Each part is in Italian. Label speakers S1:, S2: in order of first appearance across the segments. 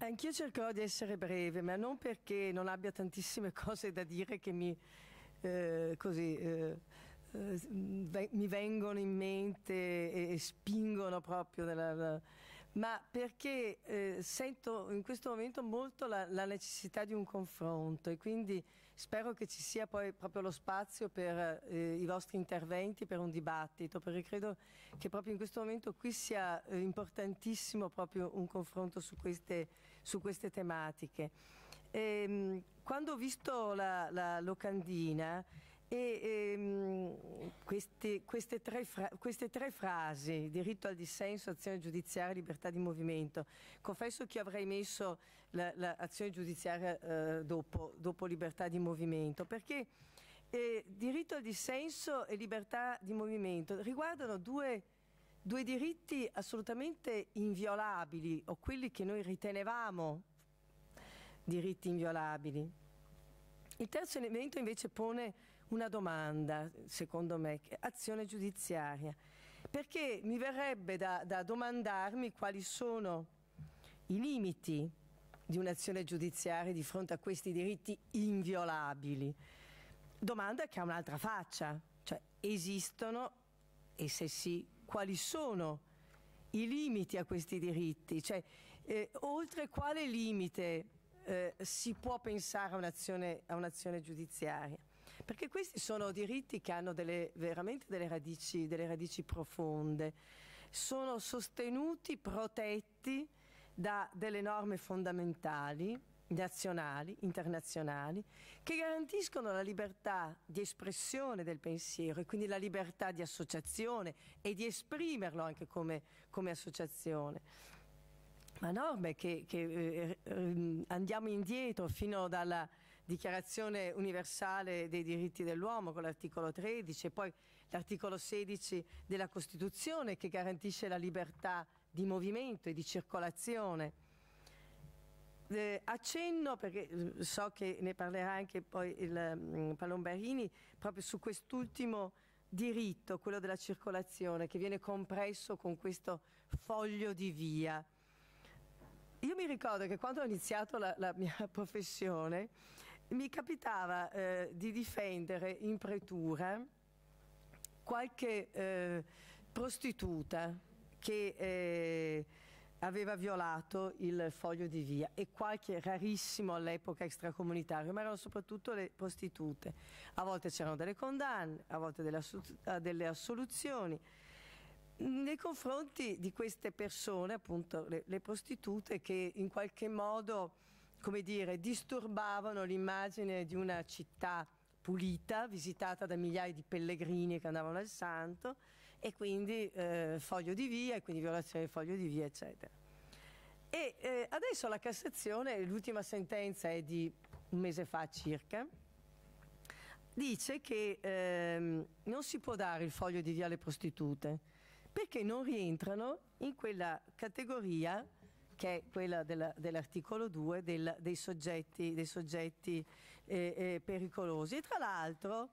S1: Anch'io cercherò di essere breve, ma non perché non abbia tantissime cose da dire che mi, eh, così, eh, eh, mi vengono in mente e, e spingono proprio, nella, ma perché eh, sento in questo momento molto la, la necessità di un confronto e quindi Spero che ci sia poi proprio lo spazio per eh, i vostri interventi, per un dibattito, perché credo che proprio in questo momento qui sia eh, importantissimo proprio un confronto su queste, su queste tematiche. E, ehm, quando ho visto la, la locandina e ehm, queste, queste, tre queste, tre frasi, diritto al dissenso, azione giudiziaria, libertà di movimento, confesso che avrei messo l'azione la, la giudiziaria eh, dopo, dopo libertà di movimento, perché eh, diritto al dissenso e libertà di movimento riguardano due, due diritti assolutamente inviolabili o quelli che noi ritenevamo diritti inviolabili. Il terzo elemento invece pone una domanda, secondo me, azione giudiziaria, perché mi verrebbe da, da domandarmi quali sono i limiti di un'azione giudiziaria di fronte a questi diritti inviolabili. Domanda che ha un'altra faccia, cioè esistono e se sì, quali sono i limiti a questi diritti? Cioè, eh, oltre quale limite eh, si può pensare a un'azione, un giudiziaria? perché questi sono diritti che hanno delle, veramente delle radici, delle radici profonde, sono sostenuti, protetti da delle norme fondamentali nazionali, internazionali, che garantiscono la libertà di espressione del pensiero e quindi la libertà di associazione e di esprimerlo anche come, come associazione. Ma norme che, che eh, eh andiamo indietro fino dalla, Dichiarazione universale dei diritti dell'uomo con l'articolo 13 e poi l'articolo 16 della Costituzione che garantisce la libertà di movimento e di circolazione. Eh, accenno, perché eh, so che ne parlerà anche poi il um, Palombarini, proprio su quest'ultimo diritto, quello della circolazione, che viene compresso con questo foglio di via. Io mi ricordo che quando ho iniziato la, la mia professione mi capitava eh, di difendere in pretura qualche eh, prostituta che eh, aveva violato il foglio di via e qualche rarissimo all'epoca extracomunitario, ma erano soprattutto le prostitute. A volte c'erano delle condanne, a volte delle, eh, delle assoluzioni nei confronti di queste persone, appunto le, le prostitute, che in qualche modo come dire, disturbavano l'immagine di una città pulita, visitata da migliaia di pellegrini che andavano al santo e quindi eh, foglio di via e quindi violazione del foglio di via, eccetera. E eh, adesso la Cassazione, l'ultima sentenza è di un mese fa circa, dice che ehm, non si può dare il foglio di via alle prostitute perché non rientrano in quella categoria che è quella della, dell'articolo 2 del, dei soggetti, dei soggetti eh, eh, pericolosi. E tra l'altro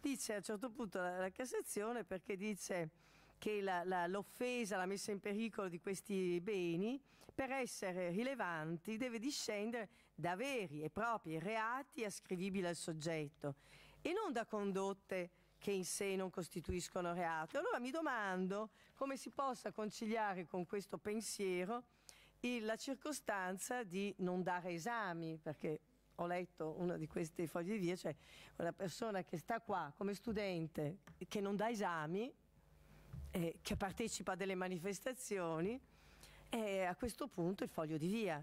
S1: dice a un certo punto la, la Cassazione perché dice che la, la, l'offesa, la messa in pericolo di questi beni, per essere rilevanti, deve discendere da veri e propri reati ascrivibili al soggetto e non da condotte che in sé non costituiscono reato. Allora mi domando come si possa conciliare con questo pensiero la circostanza di non dare esami, perché ho letto uno di questi fogli di via, cioè una persona che sta qua come studente, che non dà esami, eh, che partecipa a delle manifestazioni, e a questo punto il foglio di via.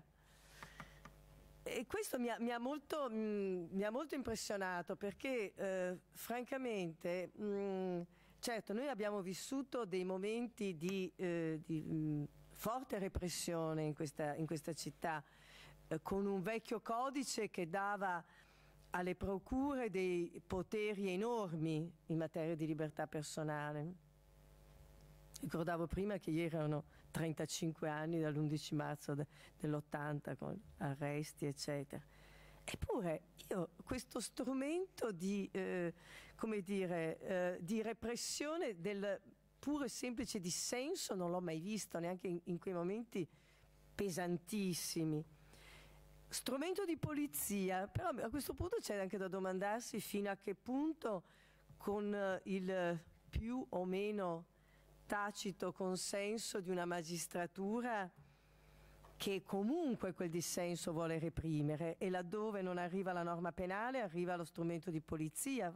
S1: E questo mi ha, mi ha, molto, mh, mm, mi ha molto, impressionato perché eh, francamente, mh, mm, certo, noi abbiamo vissuto dei momenti di... Eh, di mh, mm, forte repressione in questa, in questa città, eh, con un vecchio codice che dava alle procure dei poteri enormi in materia di libertà personale. Ricordavo prima che ieri erano 35 anni dall'11 marzo de, dell'80 con arresti, eccetera. Eppure io questo strumento di, eh, dire, eh, di repressione del puro e semplice dissenso non l'ho mai visto, neanche in, in quei momenti pesantissimi. Strumento di polizia, però a questo punto c'è anche da domandarsi fino a che punto con eh, il più o meno tacito consenso di una magistratura che comunque quel dissenso vuole reprimere e laddove non arriva la norma penale arriva lo strumento di polizia,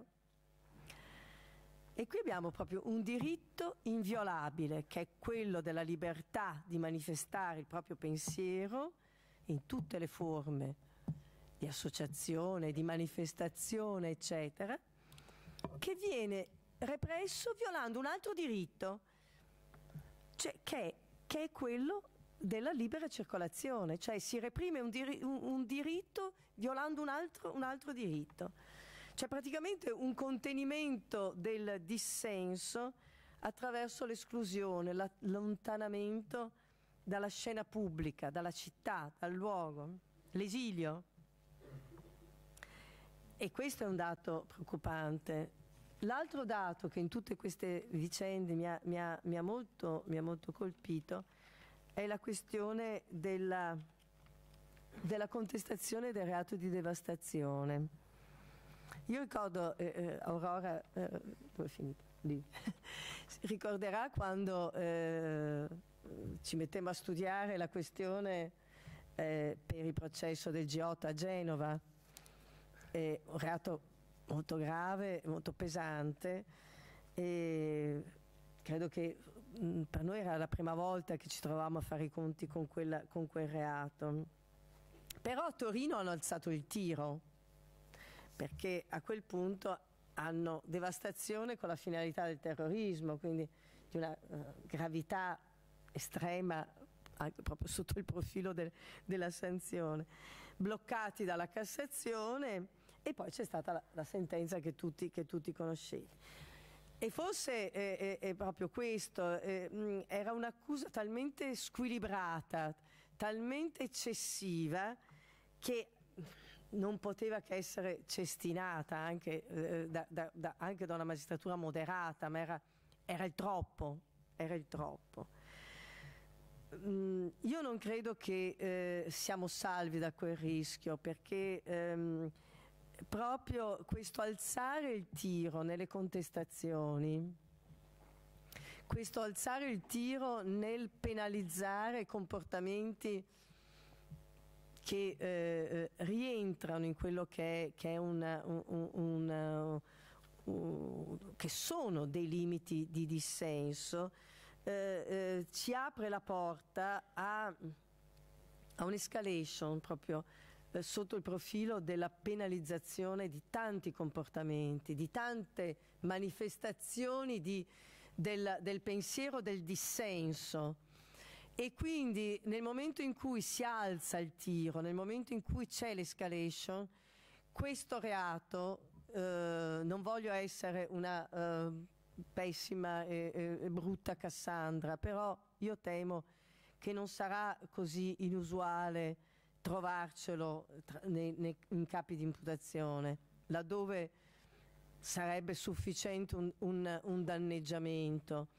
S1: e qui abbiamo proprio un diritto inviolabile, che è quello della libertà di manifestare il proprio pensiero in tutte le forme di associazione, di manifestazione, eccetera, che viene represso violando un altro diritto, cioè che, è, che è quello della libera circolazione, cioè si reprime un, dir un, un diritto violando un altro, un altro diritto. C'è praticamente un contenimento del dissenso attraverso l'esclusione, l'allontanamento dalla scena pubblica, dalla città, dal luogo, l'esilio. E questo è un dato preoccupante. L'altro dato che in tutte queste vicende mi ha, mi ha, mi ha, molto, mi ha molto, colpito è la questione della, della contestazione del reato di devastazione io ricordo, eh, eh Aurora, eh, dove è finita? Lì. ricorderà quando eh, ci mettemmo a studiare la questione eh, per il processo del G8 a Genova, è un reato molto grave, molto pesante e credo che mh, mm, per noi era la prima volta che ci trovavamo a fare i conti con, quella, con quel reato. Però a Torino hanno alzato il tiro perché a quel punto hanno devastazione con la finalità del terrorismo, quindi di una eh, gravità estrema proprio sotto il profilo del, della sanzione, bloccati dalla Cassazione e poi c'è stata la, la sentenza che tutti, che tutti, conoscete. E forse eh, è, è, proprio questo, eh, era un'accusa talmente squilibrata, talmente eccessiva, che non poteva che essere cestinata anche, eh, da, da, da, anche da, una magistratura moderata, ma era, era il troppo, era il troppo. Mm, io non credo che eh, siamo salvi da quel rischio perché ehm, proprio questo alzare il tiro nelle contestazioni, questo alzare il tiro nel penalizzare comportamenti che eh, eh, rientrano in quello che è, che è una, un, un, eh, un, che sono dei limiti di dissenso, eh, eh, ci apre la porta a, a un'escalation proprio eh, sotto il profilo della penalizzazione di tanti comportamenti, di tante manifestazioni di, del, del pensiero del dissenso e quindi nel momento in cui si alza il tiro, nel momento in cui c'è l'escalation, questo reato, eh, non voglio essere una eh, pessima e, e brutta Cassandra, però io temo che non sarà così inusuale trovarcelo tra, nei, nei, in capi di imputazione, laddove sarebbe sufficiente un, un, un danneggiamento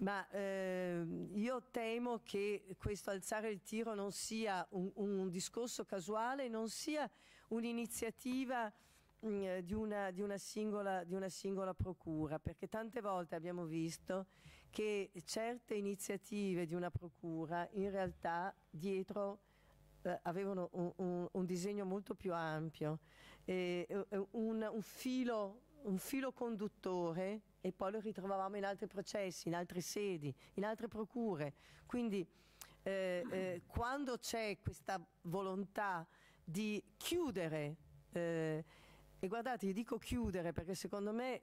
S1: ma eh, io temo che questo alzare il tiro non sia un, un discorso casuale, non sia un'iniziativa mm, di, una, di, singola, di una singola procura, perché tante volte abbiamo visto che certe iniziative di una procura in realtà dietro eh, avevano un, un, un, disegno molto più ampio, eh, un, un, filo un filo conduttore e poi lo ritrovavamo in altri processi, in altre sedi, in altre procure. Quindi eh, eh, quando c'è questa volontà di chiudere, eh, e guardate, io dico chiudere perché secondo me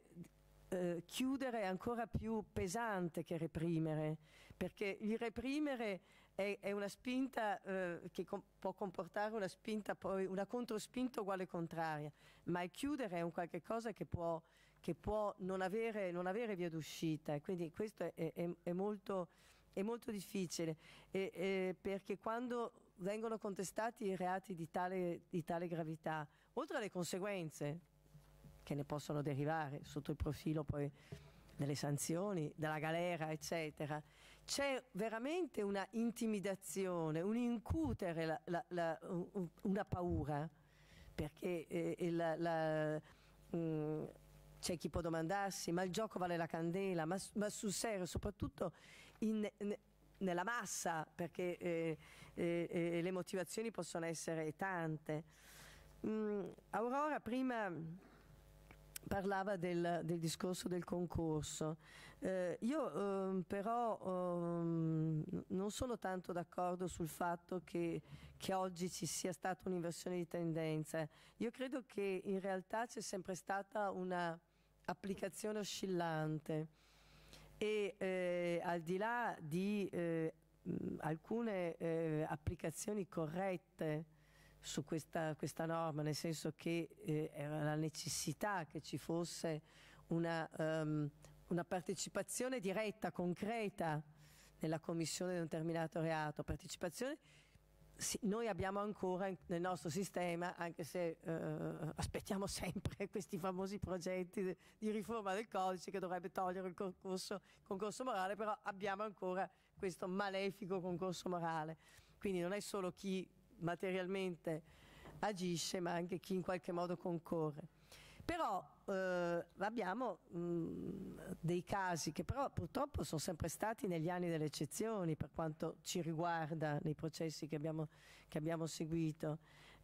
S1: eh, chiudere è ancora più pesante che reprimere, perché il reprimere è, è una spinta eh, che com può comportare una spinta, poi una controspinta uguale contraria, ma il chiudere è un qualche cosa che può, che può non, avere, non, avere, via d'uscita, quindi questo è, è, è molto è molto difficile e, e perché quando vengono contestati i reati di tale, di tale gravità, oltre alle conseguenze, che ne possono derivare sotto il profilo poi delle sanzioni, della galera, eccetera. C'è veramente una intimidazione, un incutere la, la, la, una paura, perché eh, mh, mm, c'è chi può domandarsi, ma il gioco vale la candela, ma, ma sul serio, soprattutto in, in, nella massa, perché eh, eh, eh, le motivazioni possono essere tante. Mh, mm, Aurora prima parlava del, del, discorso del concorso. Eh, io eh, però eh, non sono tanto d'accordo sul fatto che, che, oggi ci sia stata un'inversione di tendenza. Io credo che in realtà c'è sempre stata un'applicazione oscillante e eh, al di là di eh, alcune eh, applicazioni corrette su questa, questa norma, nel senso che eh, era la necessità che ci fosse una, um, una partecipazione diretta, concreta nella commissione di un determinato reato, partecipazione sì, noi abbiamo ancora nel nostro sistema, anche se eh, aspettiamo sempre questi famosi progetti di riforma del codice che dovrebbe togliere il concorso, concorso, morale, però abbiamo ancora questo malefico concorso morale. Quindi non è solo chi materialmente agisce, ma anche chi in qualche modo concorre. Però eh, abbiamo mh, mm, dei casi che però purtroppo sono sempre stati negli anni delle eccezioni per quanto ci riguarda nei processi che abbiamo, che abbiamo seguito,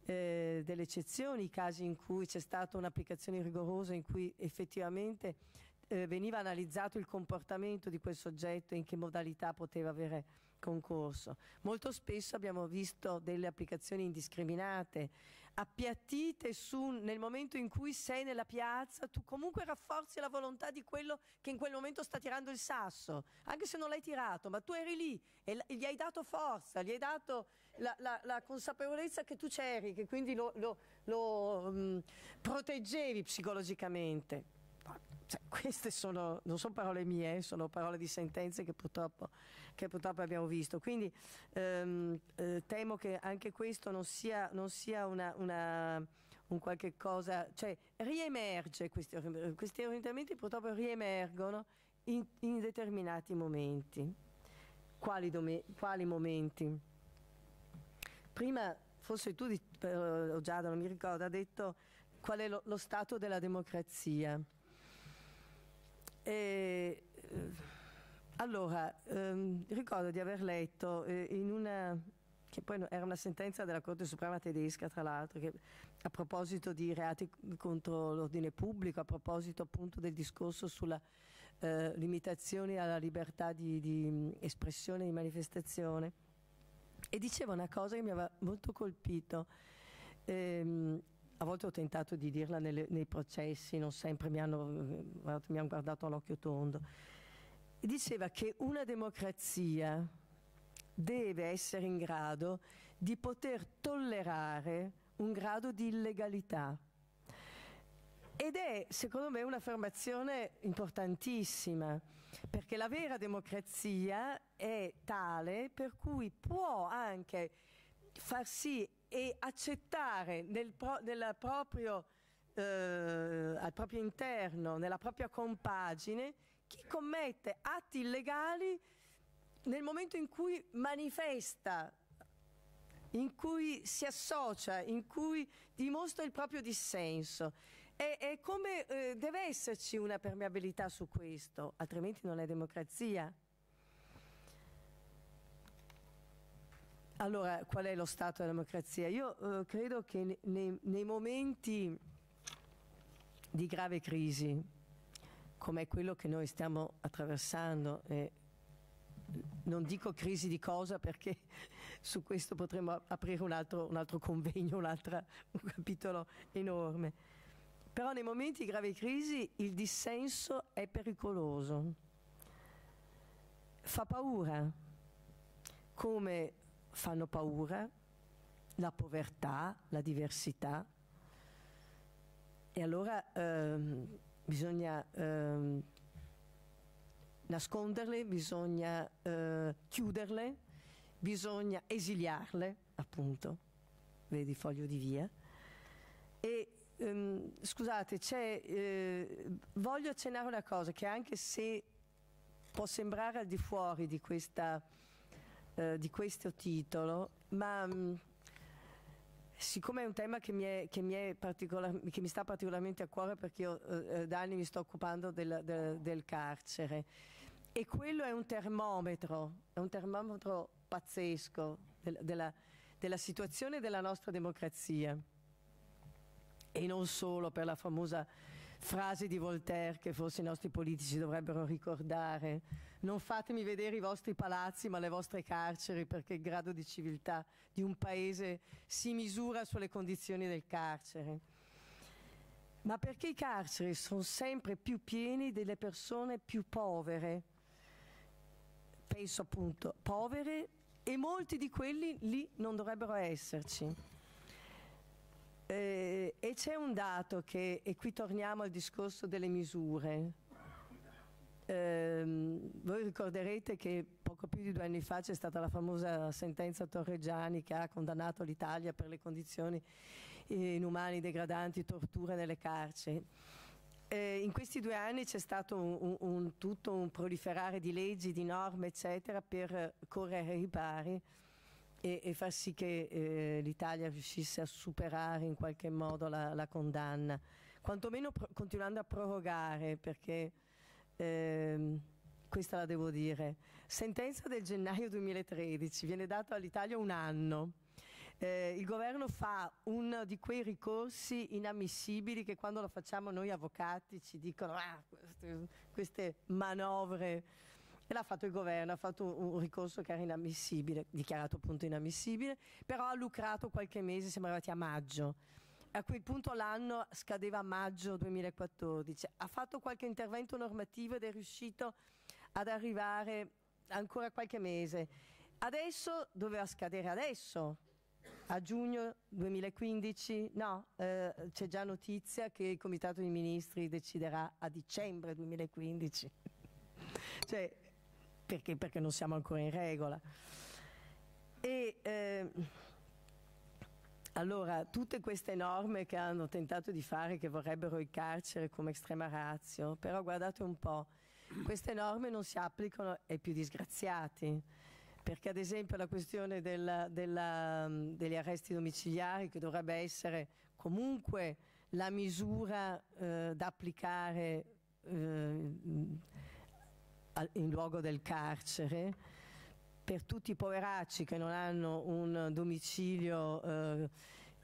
S1: eh, delle eccezioni, casi in cui c'è stata un'applicazione rigorosa in cui effettivamente eh, veniva analizzato il comportamento di quel soggetto e in che modalità poteva avere concorso. Molto spesso abbiamo visto delle applicazioni indiscriminate, appiattite su, nel momento in cui sei nella piazza, tu comunque rafforzi la volontà di quello che in quel momento sta tirando il sasso, anche se non l'hai tirato, ma tu eri lì e gli hai dato forza, gli hai dato la, la, la consapevolezza che tu c'eri, che quindi lo, lo, lo mh, proteggevi psicologicamente. Cioè, queste sono, non sono parole mie, sono parole di sentenze che purtroppo, che purtroppo abbiamo visto. Quindi ehm, eh, temo che anche questo non sia, non sia una, una, un qualche cosa, cioè riemerge, questi, questi orientamenti purtroppo riemergono in, in determinati momenti. Quali, dome, quali momenti? Prima, forse tu, eh, o Giada, non mi ricordo, ha detto qual è lo, lo stato della democrazia. E, eh, allora, ehm, ricordo di aver letto eh, in una che poi era una sentenza della Corte Suprema tedesca, tra l'altro, che a proposito di reati contro l'ordine pubblico, a proposito appunto del discorso sulla eh, limitazione alla libertà di, di mm, espressione e di manifestazione, e diceva una cosa che mi aveva molto colpito. Ehm, a volte ho tentato di dirla nelle, nei processi, non sempre mi hanno, mi hanno guardato all'occhio tondo. diceva che una democrazia deve essere in grado di poter tollerare un grado di illegalità. Ed è, secondo me, un'affermazione importantissima, perché la vera democrazia è tale per cui può anche far sì e accettare nel, pro, proprio, eh, al proprio interno, nella propria compagine, chi commette atti illegali nel momento in cui manifesta, in cui si associa, in cui dimostra il proprio dissenso. È, è come eh, deve esserci una permeabilità su questo, altrimenti non è democrazia. Allora, qual è lo stato della democrazia? Io eh, credo che nei, nei momenti di grave crisi, come quello che noi stiamo attraversando, eh, non dico crisi di cosa perché su questo potremmo aprire un altro, un altro convegno, un, altro, un capitolo enorme. Però nei momenti di grave crisi il dissenso è pericoloso, fa paura, come fanno paura, la povertà, la diversità. E allora ehm, bisogna ehm, nasconderle, bisogna eh, chiuderle, bisogna esiliarle, appunto, vedi foglio di via. E ehm, scusate, eh, voglio accennare una cosa che anche se può sembrare al di fuori di questa eh, di questo titolo, ma mh, mm, siccome è un tema che mi, è, che, mi è particolar- che mi sta particolarmente a cuore perché io eh, eh, da anni mi sto occupando del, del, del carcere e quello è un termometro, è un termometro pazzesco del, della, della situazione della nostra democrazia e non solo per la famosa frasi di Voltaire che forse i nostri politici dovrebbero ricordare. Non fatemi vedere i vostri palazzi ma le vostre carceri perché il grado di civiltà di un paese si misura sulle condizioni del carcere. Ma perché i carceri sono sempre più pieni delle persone più povere? Penso appunto povere e molti di quelli lì non dovrebbero esserci. Eh, e c'è un dato che, e qui torniamo al discorso delle misure. Eh, voi ricorderete che poco più di due anni fa c'è stata la famosa sentenza Torreggiani che ha condannato l'Italia per le condizioni inumane, degradanti, torture nelle carceri. Eh, in questi due anni c'è stato un, un, un, tutto un proliferare di leggi, di norme, eccetera, per correre ai pari e, e far sì che eh, l'Italia riuscisse a superare in qualche modo la, la condanna, quantomeno continuando a prorogare, perché eh, questa la devo dire, sentenza del gennaio 2013, viene dato all'Italia un anno. Eh, il governo fa uno di quei ricorsi inammissibili che quando lo facciamo noi avvocati ci dicono ah, queste, queste manovre e l'ha fatto il governo, ha fatto un, un ricorso che era inammissibile, dichiarato appunto inammissibile, però ha lucrato qualche mese, siamo arrivati a maggio. A quel punto l'anno scadeva a maggio 2014, ha fatto qualche intervento normativo ed è riuscito ad arrivare ancora qualche mese. Adesso doveva scadere adesso, a giugno 2015, no, eh, c'è già notizia che il Comitato dei Ministri deciderà a dicembre 2015. cioè, perché, perché non siamo ancora in regola. E eh, allora, tutte queste norme che hanno tentato di fare, che vorrebbero il carcere come estrema razio, però guardate un po', queste norme non si applicano ai più disgraziati, perché ad esempio la questione della, della, um, degli arresti domiciliari, che dovrebbe essere comunque la misura eh, da applicare eh, in luogo del carcere, per tutti i poveracci che non hanno un domicilio eh,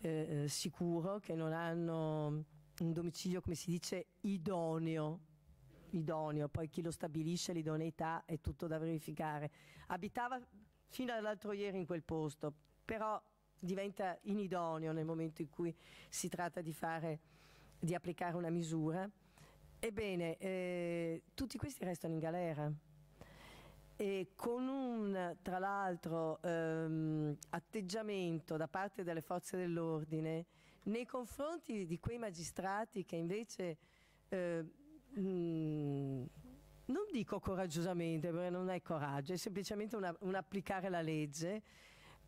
S1: eh, sicuro, che non hanno un domicilio, come si dice, idoneo, idoneo, poi chi lo stabilisce l'idoneità è tutto da verificare. Abitava fino all'altro ieri in quel posto, però diventa inidoneo nel momento in cui si tratta di, fare, di applicare una misura Ebbene, eh, tutti questi restano in galera e con un, tra l'altro, ehm, atteggiamento da parte delle forze dell'ordine nei confronti di quei magistrati che invece, eh, mh, mm, non dico coraggiosamente, perché non è coraggio, è semplicemente una, un applicare la legge,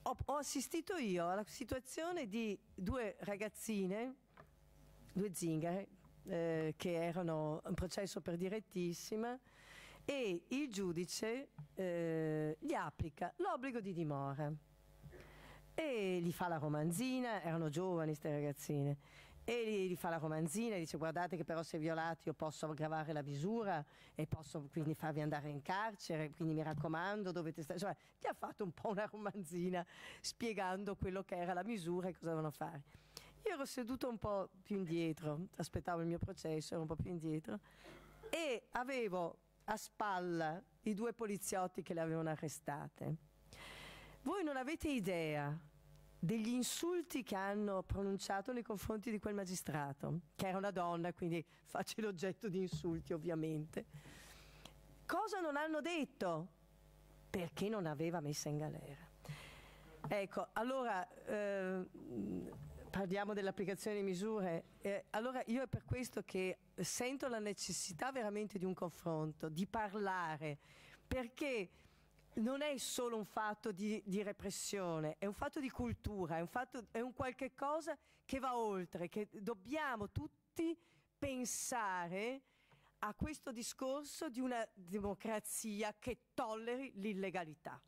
S1: ho, ho assistito io alla situazione di due ragazzine, due zingare, eh, che erano un processo per direttissima e il giudice eh, gli applica l'obbligo di dimora e gli fa la romanzina, erano giovani queste ragazzine, e gli, gli, fa la romanzina e dice guardate che però se violati io posso aggravare la misura e posso quindi farvi andare in carcere, quindi mi raccomando dovete stare, cioè gli ha fatto un po' una romanzina spiegando quello che era la misura e cosa dovevano fare. Io ero seduta un po' più indietro, aspettavo il mio processo, ero un po' più indietro e avevo a spalla i due poliziotti che le avevano arrestate. Voi non avete idea degli insulti che hanno pronunciato nei confronti di quel magistrato, che era una donna, quindi facile oggetto di insulti ovviamente. Cosa non hanno detto? Perché non aveva messa in galera. Ecco, allora eh, parliamo dell'applicazione di misure. Eh, allora io è per questo che sento la necessità veramente di un confronto, di parlare, perché non è solo un fatto di, di repressione, è un fatto di cultura, è un, fatto, è un qualche cosa che va oltre, che dobbiamo tutti pensare a questo discorso di una democrazia che tolleri l'illegalità.